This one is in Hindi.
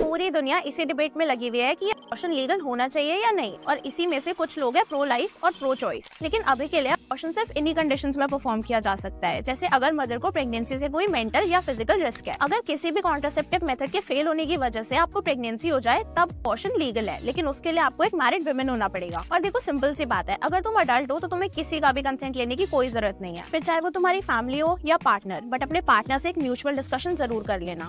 पूरी दुनिया इसी डिबेट में लगी हुई है कि ऑप्शन लीगल होना चाहिए या नहीं और इसी में से कुछ लोग हैं प्रो लाइफ और प्रो चॉइस लेकिन अभी के लिए ऑप्शन सिर्फ इन्हीं कंडीशन में परफॉर्म किया जा सकता है जैसे अगर मदर को प्रेगनेंसी से कोई मेंटल या फिजिकल रिस्क है अगर किसी भी कॉन्ट्रासेप्टिव मेथड के फेल होने की वजह से आपको प्रेगनेंसी हो जाए तब ऑप्शन लीगल है लेकिन उसके लिए आपको एक मैरिड वुमेन होना पड़ेगा और देखो सिंपल सी बात है अगर तुम अडल्ट हो तो तुम्हें किसी का भी कंसेंट लेने की कोई जरूरत नहीं है फिर चाहे वो तुम्हारी फैमिली हो या पार्टनर बट अपने पार्टनर से एक म्यूचुअल डिस्कशन जरूर कर लेना